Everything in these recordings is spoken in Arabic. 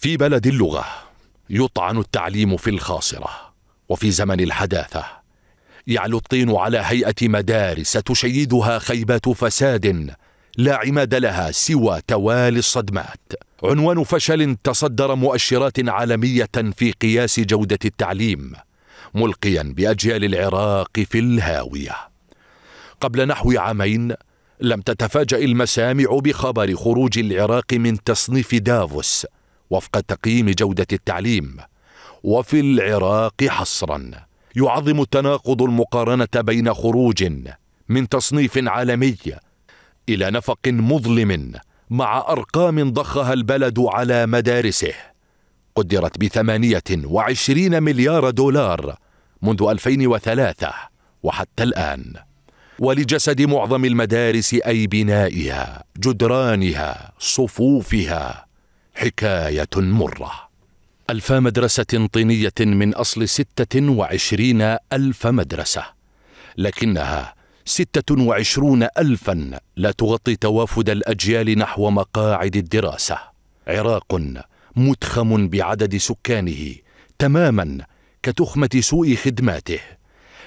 في بلد اللغة يطعن التعليم في الخاصرة وفي زمن الحداثة يعلو الطين على هيئة مدارس تشيدها خيبات فساد لا عماد لها سوى توالي الصدمات عنوان فشل تصدر مؤشرات عالمية في قياس جودة التعليم ملقيا بأجيال العراق في الهاوية قبل نحو عامين لم تتفاجأ المسامع بخبر خروج العراق من تصنيف دافوس وفق تقييم جودة التعليم وفي العراق حصرا يعظم التناقض المقارنة بين خروج من تصنيف عالمي إلى نفق مظلم مع أرقام ضخها البلد على مدارسه قدرت بثمانية وعشرين مليار دولار منذ 2003 وحتى الآن ولجسد معظم المدارس أي بنائها جدرانها صفوفها حكاية مرة ألف مدرسة طينية من أصل ستة وعشرين ألف مدرسة لكنها ستة وعشرون ألفا لا تغطي توافد الأجيال نحو مقاعد الدراسة عراق متخم بعدد سكانه تماما كتخمة سوء خدماته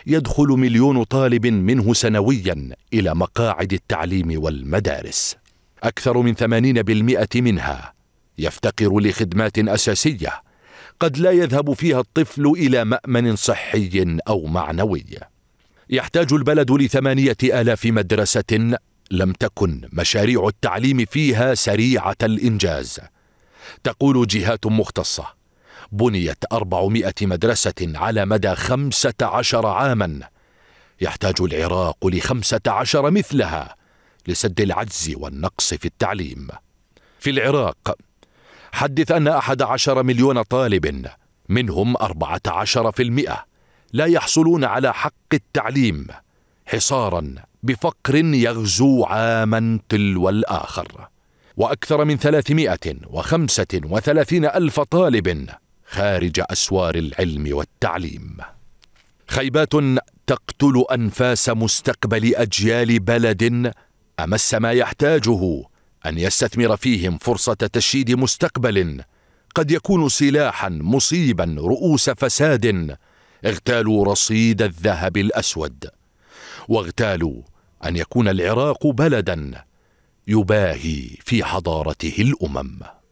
يدخل مليون طالب منه سنويا إلى مقاعد التعليم والمدارس أكثر من 80% منها يفتقر لخدمات اساسيه قد لا يذهب فيها الطفل الى مامن صحي او معنوي يحتاج البلد لثمانيه الاف مدرسه لم تكن مشاريع التعليم فيها سريعه الانجاز تقول جهات مختصه بنيت أربعمائة مدرسة على مدى خمسة عشر عاما يحتاج العراق لخمسة عشر مثلها لسد العجز والنقص في التعليم في العراق حدث أن أحد عشر مليون طالب منهم أربعة عشر في المئة لا يحصلون على حق التعليم حصارا بفقر يغزو عاما تلو الآخر وأكثر من وثلاثين ألف طالب خارج أسوار العلم والتعليم خيبات تقتل أنفاس مستقبل أجيال بلد أمس ما يحتاجه ان يستثمر فيهم فرصه تشييد مستقبل قد يكون سلاحا مصيبا رؤوس فساد اغتالوا رصيد الذهب الاسود واغتالوا ان يكون العراق بلدا يباهي في حضارته الامم